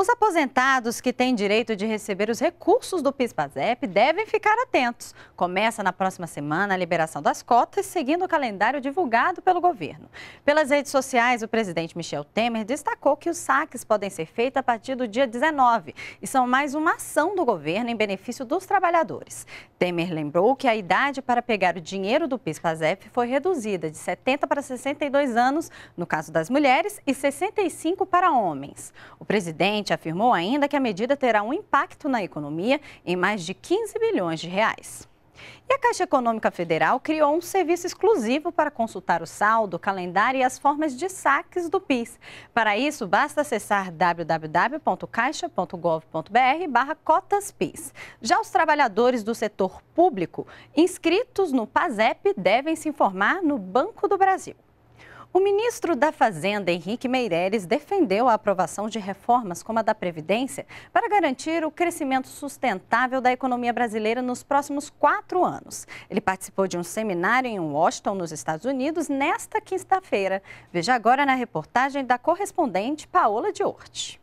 Os aposentados que têm direito de receber os recursos do PIS/PASEP devem ficar atentos. Começa na próxima semana a liberação das cotas, seguindo o calendário divulgado pelo governo. Pelas redes sociais, o presidente Michel Temer destacou que os saques podem ser feitos a partir do dia 19 e são mais uma ação do governo em benefício dos trabalhadores. Temer lembrou que a idade para pegar o dinheiro do PIS/PASEP foi reduzida de 70 para 62 anos no caso das mulheres e 65 para homens. O presidente presidente afirmou ainda que a medida terá um impacto na economia em mais de 15 bilhões de reais. E a Caixa Econômica Federal criou um serviço exclusivo para consultar o saldo, o calendário e as formas de saques do PIS. Para isso, basta acessar www.caixa.gov.br/barra cotaspis. Já os trabalhadores do setor público inscritos no PASEP devem se informar no Banco do Brasil. O ministro da Fazenda, Henrique Meireles, defendeu a aprovação de reformas como a da Previdência para garantir o crescimento sustentável da economia brasileira nos próximos quatro anos. Ele participou de um seminário em Washington, nos Estados Unidos, nesta quinta-feira. Veja agora na reportagem da correspondente Paola Orte.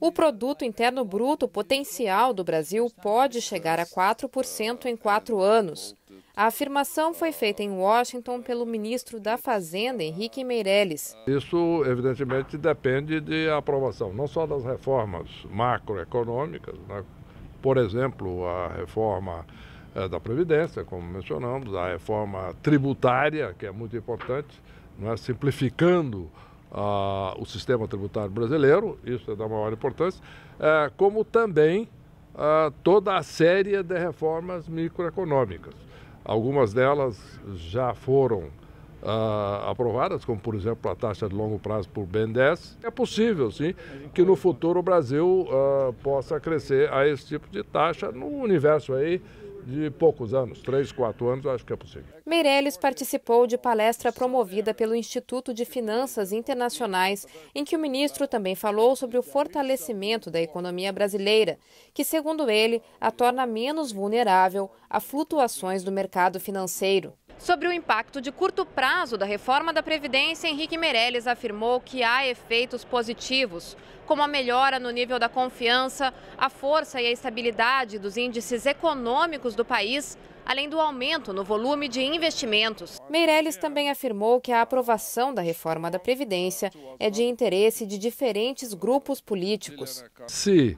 O produto interno bruto potencial do Brasil pode chegar a 4% em quatro anos. A afirmação foi feita em Washington pelo ministro da Fazenda, Henrique Meirelles. Isso, evidentemente, depende de aprovação, não só das reformas macroeconômicas, né? por exemplo, a reforma eh, da Previdência, como mencionamos, a reforma tributária, que é muito importante, é? simplificando o sistema tributário brasileiro, isso é da maior importância, é, como também é, toda a série de reformas microeconômicas. Algumas delas já foram é, aprovadas, como por exemplo a taxa de longo prazo por BNDES. É possível, sim, que no futuro o Brasil possa crescer a esse tipo de taxa no universo aí de poucos anos, três, quatro anos, acho que é possível. Meirelles participou de palestra promovida pelo Instituto de Finanças Internacionais, em que o ministro também falou sobre o fortalecimento da economia brasileira, que, segundo ele, a torna menos vulnerável a flutuações do mercado financeiro. Sobre o impacto de curto prazo da reforma da Previdência, Henrique Meirelles afirmou que há efeitos positivos, como a melhora no nível da confiança, a força e a estabilidade dos índices econômicos do país, além do aumento no volume de investimentos. Meirelles também afirmou que a aprovação da reforma da Previdência é de interesse de diferentes grupos políticos. Se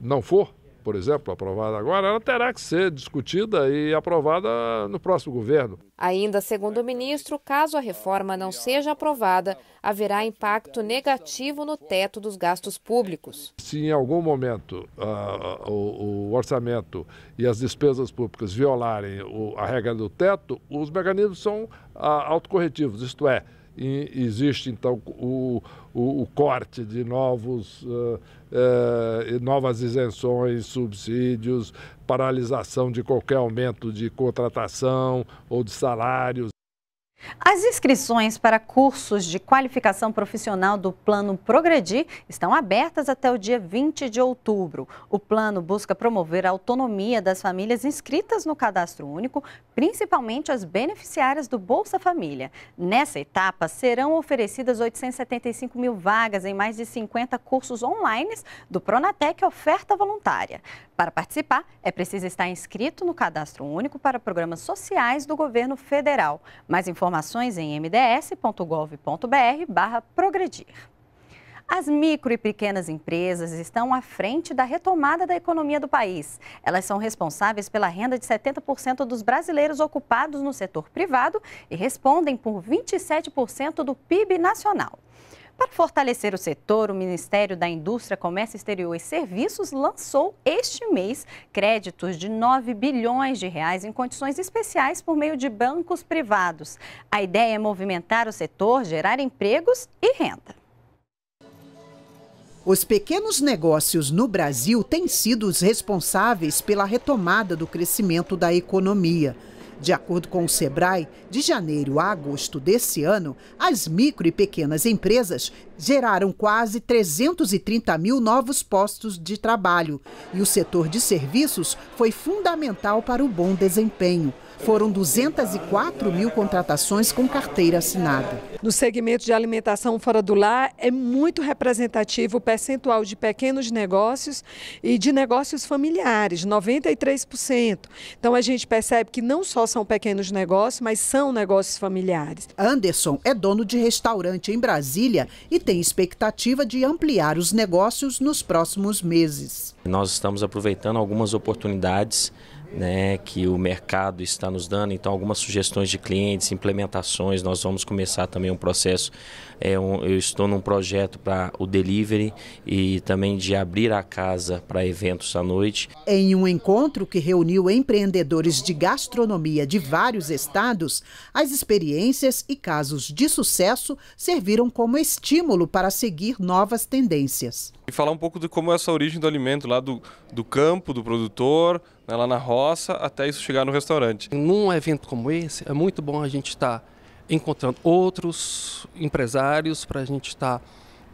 não for, por exemplo, aprovada agora, ela terá que ser discutida e aprovada no próximo governo. Ainda segundo o ministro, caso a reforma não seja aprovada, haverá impacto negativo no teto dos gastos públicos. Se em algum momento uh, o, o, orçamento e as despesas públicas violarem o, a regra do teto, os mecanismos são uh, autocorretivos, isto é, existe então o, o, o corte de novos, uh, uh, novas isenções, subsídios, paralisação de qualquer aumento de contratação ou de salários. As inscrições para cursos de qualificação profissional do Plano Progredir estão abertas até o dia 20 de outubro. O plano busca promover a autonomia das famílias inscritas no cadastro único, principalmente as beneficiárias do Bolsa Família. Nessa etapa, serão oferecidas 875 mil vagas em mais de 50 cursos online do Pronatec Oferta Voluntária. Para participar, é preciso estar inscrito no cadastro único para programas sociais do governo federal. Mais informações Informações em mds.gov.br progredir. As micro e pequenas empresas estão à frente da retomada da economia do país. Elas são responsáveis pela renda de 70% dos brasileiros ocupados no setor privado e respondem por 27% do PIB nacional. Para fortalecer o setor, o Ministério da Indústria, Comércio Exterior e Serviços lançou este mês créditos de 9 bilhões de reais em condições especiais por meio de bancos privados. A ideia é movimentar o setor, gerar empregos e renda. Os pequenos negócios no Brasil têm sido os responsáveis pela retomada do crescimento da economia. De acordo com o Sebrae, de janeiro a agosto desse ano, as micro e pequenas empresas geraram quase 330 mil novos postos de trabalho e o setor de serviços foi fundamental para o bom desempenho. Foram 204 mil contratações com carteira assinada. No segmento de alimentação fora do lar, é muito representativo o percentual de pequenos negócios e de negócios familiares, 93%. Então a gente percebe que não só são pequenos negócios, mas são negócios familiares. Anderson é dono de restaurante em Brasília e tem expectativa de ampliar os negócios nos próximos meses. Nós estamos aproveitando algumas oportunidades né, que o mercado está nos dando. Então, algumas sugestões de clientes, implementações. Nós vamos começar também um processo. É um, eu estou num projeto para o delivery e também de abrir a casa para eventos à noite. Em um encontro que reuniu empreendedores de gastronomia de vários estados, as experiências e casos de sucesso serviram como estímulo para seguir novas tendências. E falar um pouco de como é essa origem do alimento, lá do, do campo, do produtor, né, lá na roça, até isso chegar no restaurante. Num evento como esse, é muito bom a gente estar tá encontrando outros empresários para a gente estar. Tá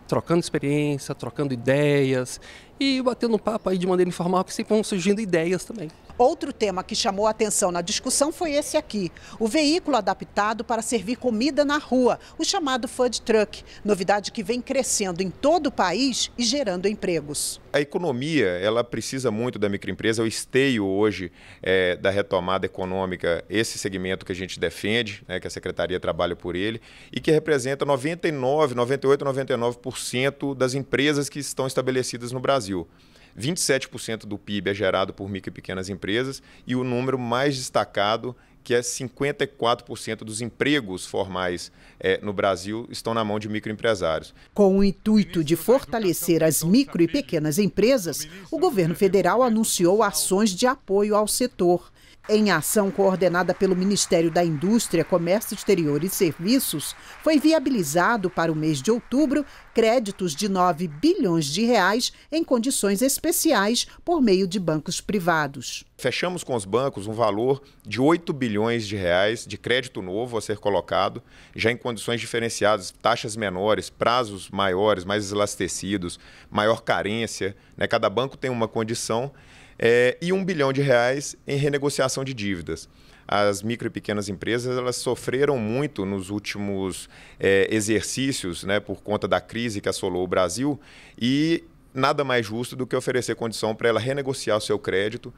trocando experiência, trocando ideias e batendo papo aí de maneira informal, porque sempre vão surgindo ideias também. Outro tema que chamou a atenção na discussão foi esse aqui: o veículo adaptado para servir comida na rua, o chamado food truck, novidade que vem crescendo em todo o país e gerando empregos. A economia ela precisa muito da microempresa, o esteio hoje é, da retomada econômica, esse segmento que a gente defende, né, que a secretaria trabalha por ele e que representa 99, 98, 99% das empresas que estão estabelecidas no Brasil. Brasil. 27% do PIB é gerado por micro e pequenas empresas e o número mais destacado, que é 54% dos empregos formais é, no Brasil, estão na mão de microempresários. Com o intuito de fortalecer as micro e pequenas empresas, o governo federal anunciou ações de apoio ao setor. Em ação coordenada pelo Ministério da Indústria, Comércio Exterior e Serviços, foi viabilizado para o mês de outubro créditos de 9 bilhões de reais em condições especiais por meio de bancos privados. Fechamos com os bancos um valor de 8 bilhões de reais de crédito novo a ser colocado, já em condições diferenciadas, taxas menores, prazos maiores, mais elastecidos, maior carência. Né? Cada banco tem uma condição é, e um bilhão de reais em renegociação de dívidas. As micro e pequenas empresas elas sofreram muito nos últimos é, exercícios, né, por conta da crise que assolou o Brasil, e nada mais justo do que oferecer condição para ela renegociar o seu crédito.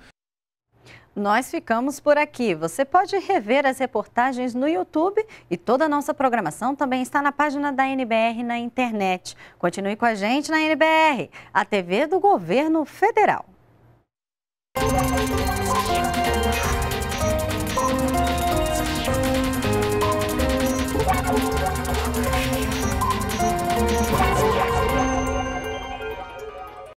Nós ficamos por aqui. Você pode rever as reportagens no YouTube e toda a nossa programação também está na página da NBR na internet. Continue com a gente na NBR, a TV do Governo Federal. Thank you.